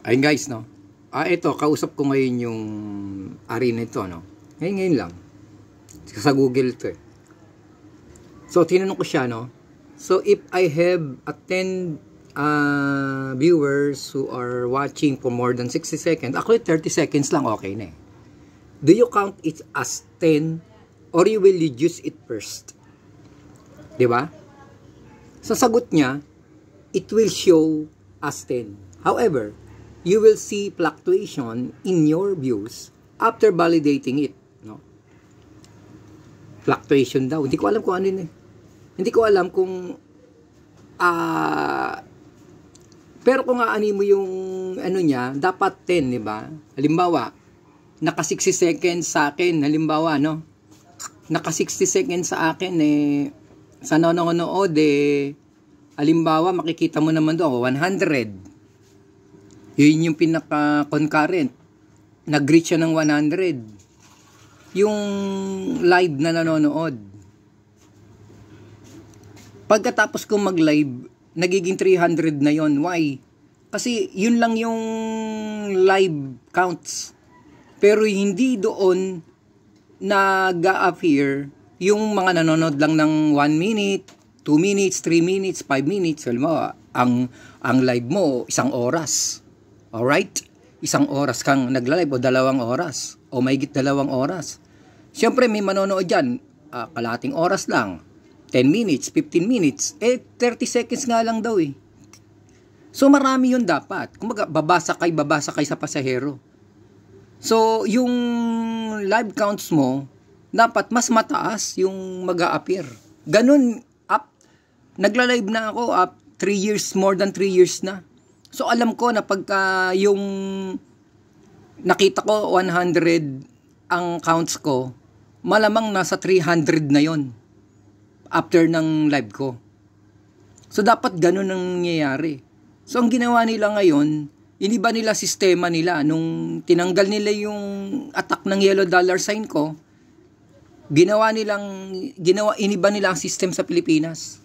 Ayun guys, no? Ah, ito, kausap ko ngayon yung ari nito, no? Ngayon, ngayon lang. Sa Google to eh. So, tinanong ko siya, no? So, if I have a 10 uh, ah, viewers who are watching for more than 60 seconds, ako 30 seconds lang, okay na eh. Do you count it as 10 or you will reduce it first? Di ba? Sa sagot niya, it will show as 10. However, you will see fluctuation in your views after validating it. No? Fluctuation daw. Hindi ko alam kung ano yun eh. Hindi ko alam kung uh, pero kung aanin mo yung ano niya, dapat 10, di ba? Halimbawa, naka 60 seconds sa akin, halimbawa, no? Naka 60 seconds sa akin, eh, sa nanonood, eh, halimbawa, makikita mo naman doon, 100. Yun yung pinaka-concurrent. Nag-reach siya ng 100. Yung live na nanonood. Pagkatapos kong mag-live, nagiging 300 na yon Why? Kasi yun lang yung live counts. Pero hindi doon nag-appear yung mga nanonood lang ng 1 minute, 2 minutes, 3 minutes, 5 minutes. Alam mo, ang, ang live mo, isang oras. Alright? Isang oras kang nagla-live o dalawang oras o mayigit dalawang oras. Siyempre may manonood dyan, uh, kalating oras lang. 10 minutes, 15 minutes, eh 30 seconds nga lang daw eh. So marami yun dapat. Kumbaga babasa kay babasa kay sa pasahero. So yung live counts mo, dapat mas mataas yung mag appear Ganun, up, nagla-live na ako up 3 years, more than 3 years na. So alam ko na pagka yung nakita ko 100 ang counts ko, malamang nasa 300 na yon after ng live ko. So dapat ganun ang nangyayari. So ang ginawa nila ngayon, iniba nila sistema nila. Nung tinanggal nila yung attack ng yellow dollar sign ko, ginawa nilang, ginawa, iniba nila ang system sa Pilipinas.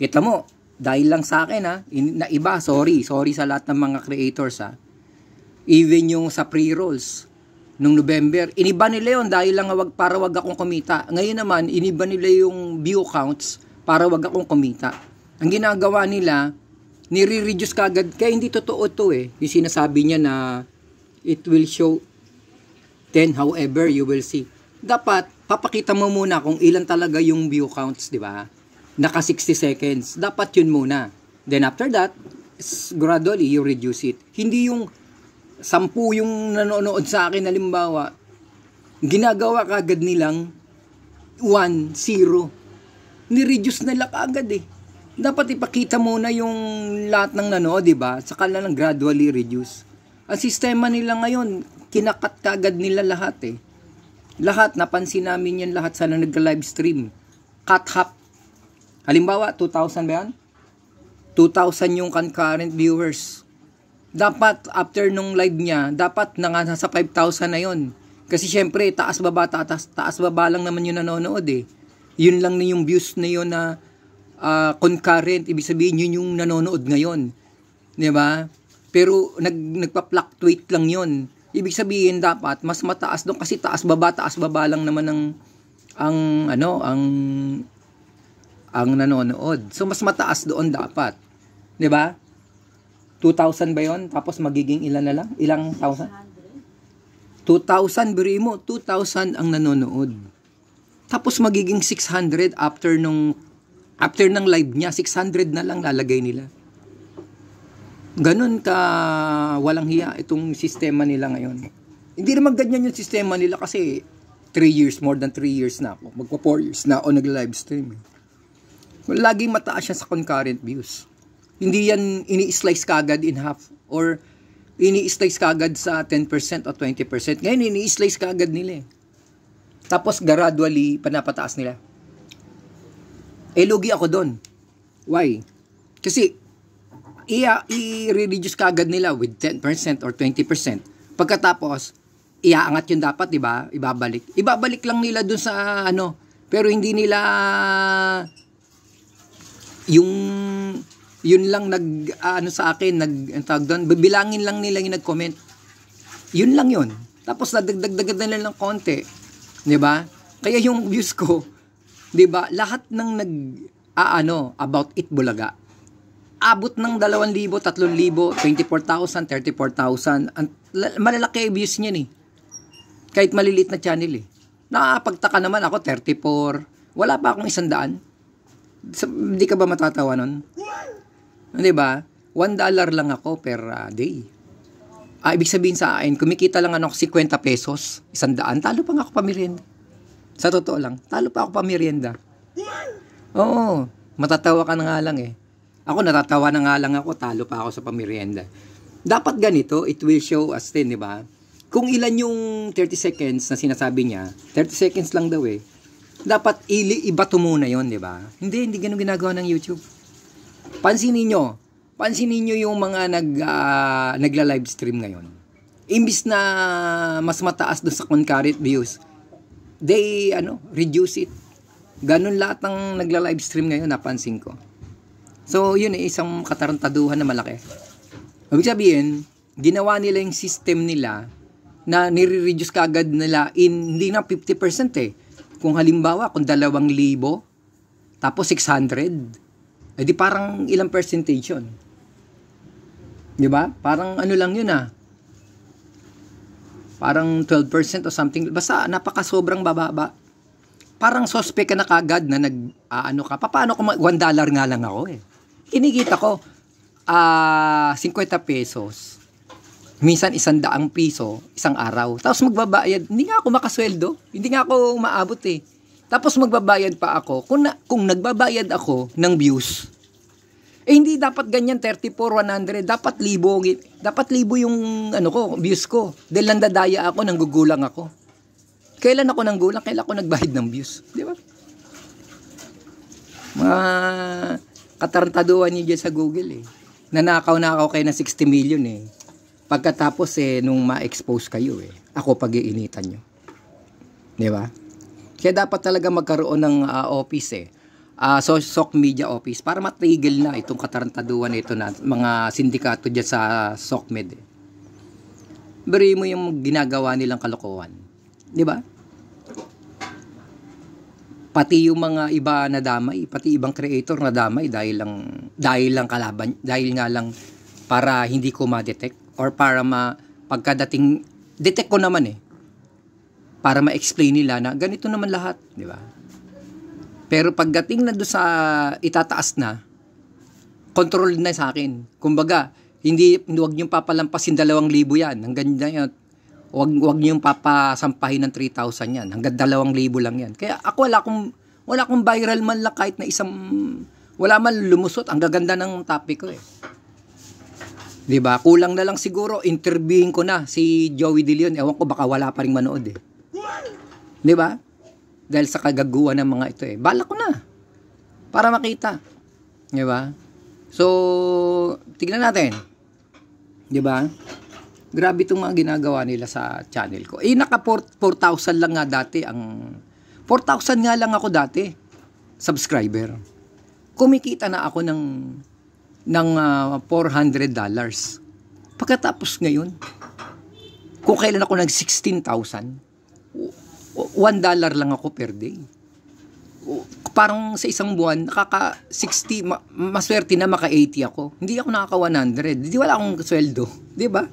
Kita mo, dahil lang sa akin ha, in, na iba, sorry, sorry sa lahat ng mga creators ha. Even yung sa pre-rolls nung November, iniba nila yon dahil lang wag para wag akong kumita. Ngayon naman, iniba nila yung view counts para wag akong kumita. Ang ginagawa nila, nire-reduce kagad, kaya hindi totoo to eh. Yung sinasabi niya na it will show 10 however you will see. Dapat, papakita mo muna kung ilan talaga yung view counts, di ba? naka 60 seconds. Dapat yun muna. Then after that, gradually you reduce it. Hindi yung sampu yung nanonood sa akin, halimbawa, ginagawa kagad nilang 1, 0. Nireduce nila kagad eh. Dapat ipakita muna yung lahat ng nanood, di ba? Saka na lang gradually reduce. Ang sistema nila ngayon, kinakat kagad nila lahat eh. Lahat, napansin namin yan lahat sa na nag-live stream. Cut half Halimbawa, 2,000 ba yan? 2,000 yung concurrent viewers. Dapat, after nung live niya, dapat na nga nasa 5,000 na yon. Kasi syempre, taas-baba, taas, baba taas baba lang naman yung nanonood eh. Yun lang na yung views na yun na uh, concurrent. Ibig sabihin, yun yung nanonood ngayon. ba? Diba? Pero nag, nagpa-fluctuate lang yun. Ibig sabihin, dapat mas mataas doon kasi taas-baba, taas-baba lang naman ng ang ano, ang ang nanonood. So, mas mataas doon dapat. 'Di ba? 2,000 ba yon Tapos magiging ilan na lang? Ilang thousand? 2,000, biri 2,000 ang nanonood. Tapos magiging 600 after nung after ng live niya, 600 na lang lalagay nila. Ganon ka walang hiya itong sistema nila ngayon. Hindi naman ganyan yung sistema nila kasi 3 years, more than 3 years na ako. Magpa 4 years na ako nag-live stream. Laging mataas siya sa concurrent views. Hindi yan ini-slice kagad in half or ini-slice kagad sa 10% o 20%. Ngayon, ini-slice kagad nila eh. Tapos gradually, panapataas nila. Eh, lugi ako doon. Why? Kasi, i-reduce kagad nila with 10% or 20%. Pagkatapos, iaangat yung dapat, di ba? Ibabalik. Ibabalik lang nila doon sa ano, pero hindi nila yung yun lang nag uh, ano sa akin nag tag doon bibilangin lang nila yung nag-comment yun lang yun tapos nadagdagdagan nila ng konti 'di ba kaya yung views ko 'di ba lahat ng nag aano ah, about it bulaga abot ng 2,000, 3,000, 24,000, 34,000. Ang malalaki ang views niya ni. Eh. Kahit maliliit na channel eh. Nakakapagtaka naman ako 34. Wala pa akong 100. Hindi ka ba matatawa nun? Hindi ba? One dollar lang ako per uh, day. Ah, ibig sabihin sa akin, kumikita lang ano, 50 pesos, isang daan, talo pa nga ako pamirienda. Sa totoo lang, talo pa ako pamirienda. Oo, matatawa ka na nga lang eh. Ako natatawa na nga lang ako, talo pa ako sa pamirienda. Dapat ganito, it will show us din, di ba? Kung ilan yung 30 seconds na sinasabi niya, 30 seconds lang daw eh, dapat ili ibato muna yon di ba? Hindi, hindi ganun ginagawa ng YouTube. Pansinin nyo, pansinin nyo yung mga nag, uh, nagla-live stream ngayon. Imbis na mas mataas doon sa concurrent views, they ano, reduce it. Ganun lahat ng nagla-live stream ngayon, napansin ko. So, yun eh, isang katarantaduhan na malaki. Ibig sabihin, ginawa nila yung system nila na nire-reduce kagad nila in hindi na 50% eh kung halimbawa, kung dalawang libo, tapos 600, edi parang ilang percentage yun? Di ba? Parang ano lang yun ah. Parang 12% o something. Basta napakasobrang bababa. Parang sospek ka na kagad na nag, uh, ka. Paano kung 1 dollar nga lang ako eh. Kinikita ko, ah, uh, 50 pesos minsan isang daang piso isang araw. Tapos magbabayad, hindi nga ako makasweldo, hindi nga ako maabot eh. Tapos magbabayad pa ako kung, na, kung nagbabayad ako ng views. Eh hindi dapat ganyan 34, 100, dapat libo, dapat libo yung ano ko, views ko. Dahil nandadaya ako, nanggugulang ako. Kailan ako nanggulang? Kailan ako nagbayad ng views? Di ba? Mga katarantaduan niyo dyan sa Google eh. Nanakaw-nakaw kayo na 60 million eh. Pagkatapos eh, nung ma-expose kayo eh, ako pag-iinitan nyo. Di ba? Kaya dapat talaga magkaroon ng uh, office eh. Uh, so, SOC Media Office para matigil na itong katarantaduan nito na mga sindikato dyan sa SOCMED. Eh. Bari mo yung ginagawa nilang kalokohan. Di ba? Pati yung mga iba na damay, pati ibang creator na damay dahil lang dahil lang kalaban, dahil nga lang para hindi ko ma-detect or para ma pagkadating detect ko naman eh para ma-explain nila na ganito naman lahat, di ba? Pero pagdating na do sa itataas na, control na sa akin. Kumbaga, hindi wag niyo papalampasin 2,000 'yan. Hanggang na 'yan. Wag wag niyo papasampahin ng 3,000 'yan. Hanggang 2,000 lang 'yan. Kaya ako wala akong wala akong viral man lang kahit na isang wala man lumusot. Ang gaganda ng topic ko eh. 'Di ba? Kulang na lang siguro interviewin ko na si Joey De Leon. Ewan ko baka wala pa ring manood eh. 'Di ba? Dahil sa kagaguhan ng mga ito eh. Balak ko na. Para makita. 'Di ba? So, tignan natin. 'Di ba? Grabe itong mga ginagawa nila sa channel ko. Eh, naka 4,000 lang nga dati ang... 4,000 nga lang ako dati. Subscriber. Kumikita na ako ng ng uh, ah, $400. Pagkatapos ngayon, kung kailan ako nag 16,000, 1 dollar lang ako per day. Parang sa isang buwan, nakaka 60, ma- maswerte na maka 80 ako. Hindi ako nakaka 100. Hindi wala akong sweldo. Di ba?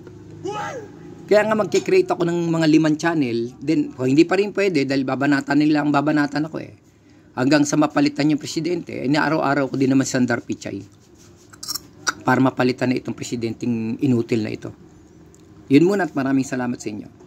Kaya nga mag-create ako ng mga limang channel, then oh, hindi pa rin pwede dahil babanatan nila ang babanatan ako eh. Hanggang sa mapalitan yung presidente, eh, araw-araw ko din naman si Sandar Pichay para mapalitan na itong presidenteng inutil na ito. Yun muna at maraming salamat sa inyo.